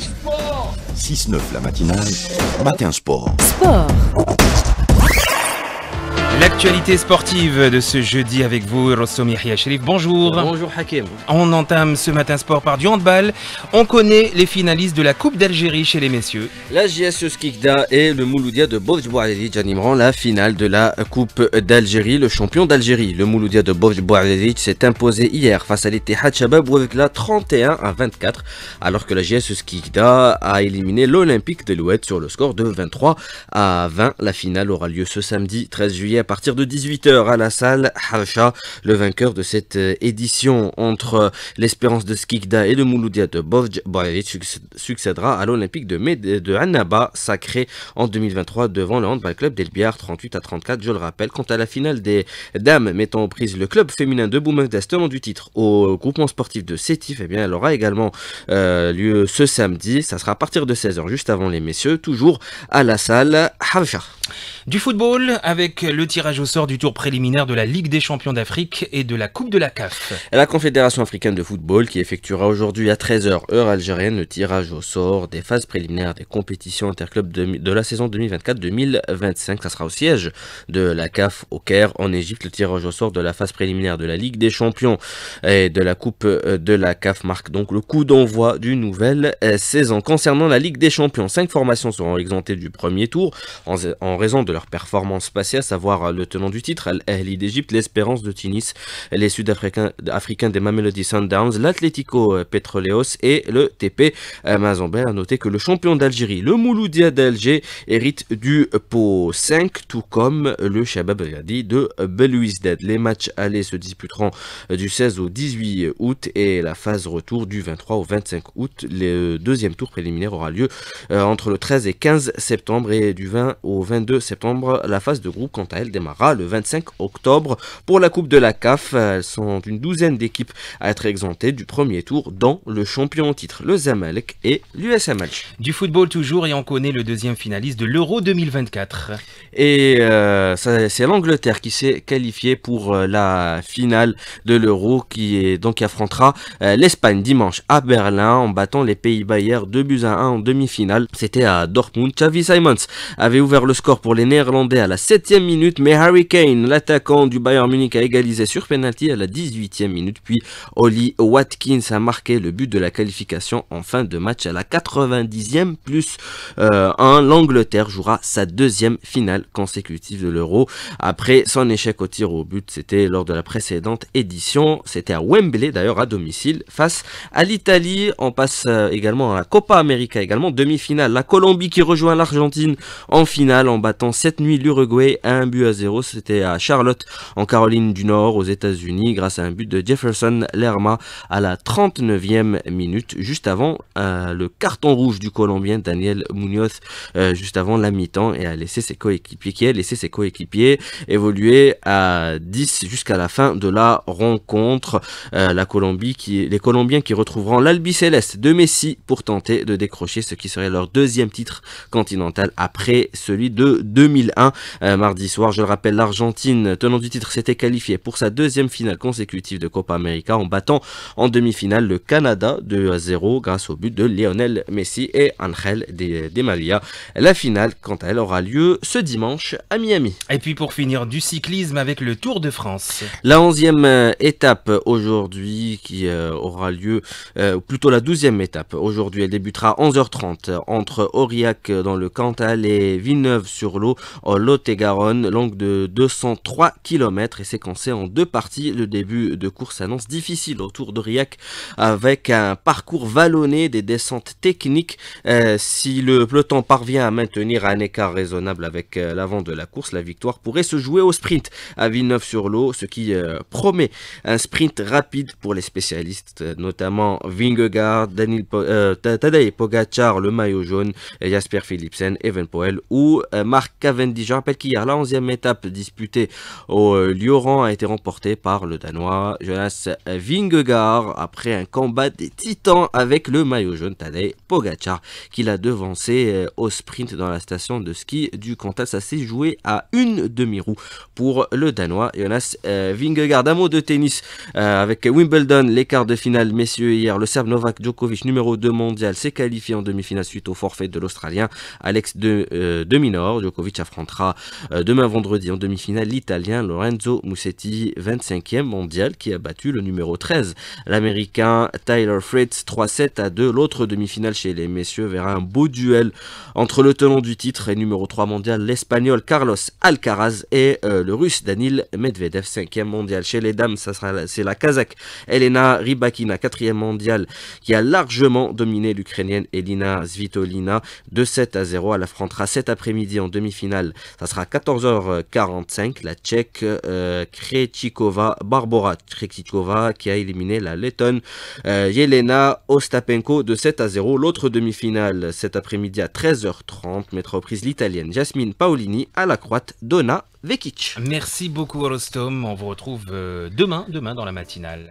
sport 6-9 la matinale, matin sport. Sport L'actualité sportive de ce jeudi avec vous, Mihia Sherif. Bonjour. Bonjour Hakim. On entame ce matin sport par du handball. On connaît les finalistes de la Coupe d'Algérie chez les messieurs. La JS Skikda et le Mouloudia de Borj animeront la finale de la Coupe d'Algérie. Le champion d'Algérie, le Mouloudia de Borj s'est imposé hier face à l'été Shabab avec la 31 à 24, alors que la JS Skikda a éliminé l'Olympique de l'Ouette sur le score de 23 à 20. La finale aura lieu ce samedi 13 juillet à partir de 18h à la salle Harsha, le vainqueur de cette euh, édition entre euh, l'Espérance de Skikda et le Mouloudia de Bovj succédera à l'Olympique de, de Annaba, sacré en 2023 devant le handball club d'Elbiar 38 à 34, je le rappelle. Quant à la finale des dames mettant en prise le club féminin de Boumerdès tenant du titre au groupement sportif de Sétif, eh bien elle aura également euh, lieu ce samedi. Ça sera à partir de 16h, juste avant les messieurs, toujours à la salle Harsha. Du football avec le tirage au sort du tour préliminaire de la Ligue des champions d'Afrique et de la Coupe de la CAF. La Confédération africaine de football qui effectuera aujourd'hui à 13h heure algérienne le tirage au sort des phases préliminaires des compétitions interclubs de, la saison 2024-2025. Ça sera au siège de la CAF au Caire en Égypte. Le tirage au sort de la phase préliminaire de la Ligue des champions et de la Coupe euh, de la CAF marque donc le coup d'envoi du nouvelle euh, saison. Concernant la Ligue des champions, cinq formations seront exemptées du premier tour en raison de de leur performance passée, à savoir euh, le tenant du titre, al d'Égypte, l'Espérance de Tunis, les Sud-Africains des Mamelody Sundowns, l'Atlético euh, Petroleos et le TP Mazembe. A noter que le champion d'Algérie, le Mouloudia d'Alger, hérite du pot 5, tout comme le Shabab Riyadi de Belouizdad. Les matchs allés se disputeront euh, du 16 au 18 août et la phase retour du 23 au 25 août. Le deuxième tour préliminaire aura lieu entre le 13 et 15 septembre et du 20 au 22 septembre. La phase de groupe, quant à elle, démarra le 25 octobre. Pour la Coupe de la CAF, elles euh, sont une douzaine d'équipes à être exemptées du premier tour, dans le champion en titre, le Zamalek et l'USMH. Du football toujours, et on connaît le deuxième finaliste de l'Euro 2024. Et euh, c'est l'Angleterre qui s'est qualifiée pour euh, la finale de l'Euro, qui est, donc affrontera l'Espagne dimanche à Berlin en battant les Pays-Bas hier 2 buts à 1 en demi-finale. C'était à Dortmund. Xavi Simons avait ouvert le score pour les néerlandais à la 7ème minute, mais Harry Kane, l'attaquant du Bayern Munich, a égalisé sur penalty à la 18ème minute, puis Oli Watkins a marqué le but de la qualification en fin de match à la 90ème plus 1. Euh, L'Angleterre jouera sa deuxième finale consécutive de l'Euro après son échec au tir au but. C'était lors de la précédente édition. C'était à Wembley d'ailleurs à domicile face à l'Italie. On passe euh, également à la Copa América également demi-finale. La Colombie qui rejoint l'Argentine en finale en battant cette nuit l'Uruguay a un but à zéro. C'était à Charlotte, en Caroline du Nord, aux États-Unis, grâce à un but de Jefferson Lerma à la 39e minute, juste avant euh, le carton rouge du Colombien Daniel Munoz, euh, juste avant la mi-temps, et a laissé ses coéquipiers, qui ses coéquipiers évoluer à 10 jusqu'à la fin de la rencontre. Euh, la Colombie qui, les Colombiens qui retrouveront l'Albi Céleste de Messi pour tenter de décrocher ce qui serait leur deuxième titre continental après celui de 2000. 2001. Euh, mardi soir, je le rappelle, l'Argentine, tenant du titre, s'était qualifiée pour sa deuxième finale consécutive de Copa América en battant en demi-finale le Canada 2 à 0 grâce au but de Lionel Messi et Angel De Malia. La finale, quant à elle, aura lieu ce dimanche à Miami. Et puis pour finir, du cyclisme avec le Tour de France. La 11e euh, étape aujourd'hui qui euh, aura lieu, plutôt la 12e étape aujourd'hui, elle débutera à 11h30 entre Aurillac dans le Cantal et Villeneuve sur l'eau en Lot-et-Garonne, longue de 203 km et séquencée en deux parties. Le début de course annonce difficile autour de Riac avec un parcours vallonné des descentes techniques. Euh, si le peloton parvient à maintenir un écart raisonnable avec euh, l'avant de la course, la victoire pourrait se jouer au sprint à Villeneuve-sur-Lot, ce qui euh, promet un sprint rapide pour les spécialistes, notamment Vingegaard, Daniel pogachar Pogacar, le maillot jaune, Jasper Philipsen, Powell ou Marc je rappelle qu'hier, la 11e étape disputée au euh, Lioran a été remportée par le Danois Jonas Vingegaard après un combat des titans avec le maillot jaune Tadej Pogacar qui l'a devancé euh, au sprint dans la station de ski du Cantal. Ça s'est joué à une demi-roue pour le Danois Jonas euh, Vingegaard. Un mot de tennis avec Wimbledon, les quarts de finale, messieurs, hier. Le Serbe Novak Djokovic, numéro 2 mondial, s'est qualifié en demi-finale suite au forfait de l'Australien Alex de, euh, Djokovic affrontera euh, demain vendredi en demi-finale l'Italien Lorenzo Musetti, 25e mondial, qui a battu le numéro 13, l'Américain Tyler Fritz, 3-7 à 2. L'autre demi-finale chez les messieurs verra un beau duel entre le tenant du titre et numéro 3 mondial, l'Espagnol Carlos Alcaraz et euh, le Russe Danil Medvedev, 5e mondial. Chez les dames, c'est la Kazakh Elena Rybakina, 4e mondial qui a largement dominé l'Ukrainienne Elina Svitolina, 2-7 à 0. Elle affrontera cet après-midi en demi-finale finale, ça sera 14h45. La Tchèque euh, Kretikova, Barbora qui a éliminé la lettonne euh, Jelena Yelena Ostapenko de 7 à 0. L'autre demi-finale cet après-midi à 13h30 mettra reprise l'italienne Jasmine Paolini à la croate Donna Vekic. Merci beaucoup Rostom, on vous retrouve euh, demain, demain dans la matinale.